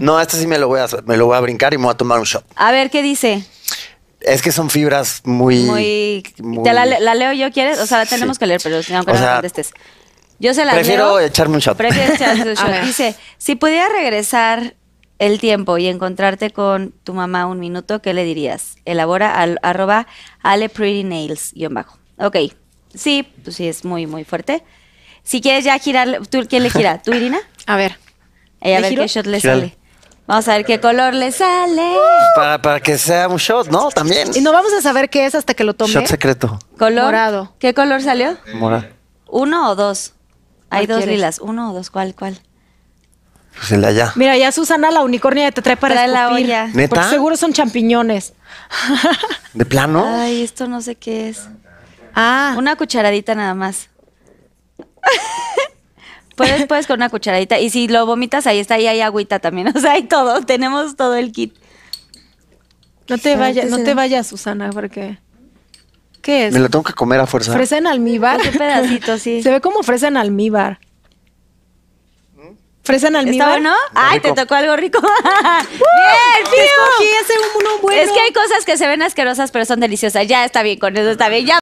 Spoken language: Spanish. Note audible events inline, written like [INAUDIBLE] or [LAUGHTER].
no? este sí me lo voy a, me lo voy a brincar y me voy a tomar un shot. A ver, ¿qué dice? Es que son fibras muy... muy, ¿Te la, leo yo, quieres? O sea, la tenemos que leer, pero aunque no la Yo se la Prefiero echarme un shot. Prefiero echarme un [LAUGHS] Dice, si pudiera regresar el tiempo y encontrarte con tu mamá un minuto, ¿qué le dirías? Elabora al, arroba aleprettynails, guión bajo. Ok, sí, pues sí, es muy, muy fuerte. Si quieres ya girar, ¿tú quién le gira? ¿Tú, Irina? A ver. Ella shot le sale. Vamos a ver qué color le sale. Para, que sea un shot, ¿no? También. Y no vamos a saber qué es hasta que lo tome. Shot secreto. Morado. ¿Qué color salió? Morado. ¿Uno o dos? Hay dos lilas. ¿Uno o dos? ¿Cuál, cuál? Pues el de allá. Mira, ya Susana, la unicornia te trae para la olla. ¿Neta? seguro son champiñones. ¿De plano? Ay, esto no sé qué es. Ah. Una cucharadita nada más. Puedes, puedes con una cucharadita. Y si lo vomitas, ahí está, ahí hay agüita también. [LAUGHS] O sea, hay todo. Tenemos todo el kit. No te vayas, no te vayas, Susana, porque. ¿Qué es? Me lo tengo que comer a fuerza. Fresa en almíbar. Un pedacito, sí. [LAUGHS] Se ve como fresa en almíbar. ¿Mm? Fresa en almíbar. ¿Está Ay, te tocó algo rico. [LAUGHS] ¡Bien, Es que hay cosas que se ven asquerosas, pero son deliciosas. Ya está bien, con eso está bien. Ya.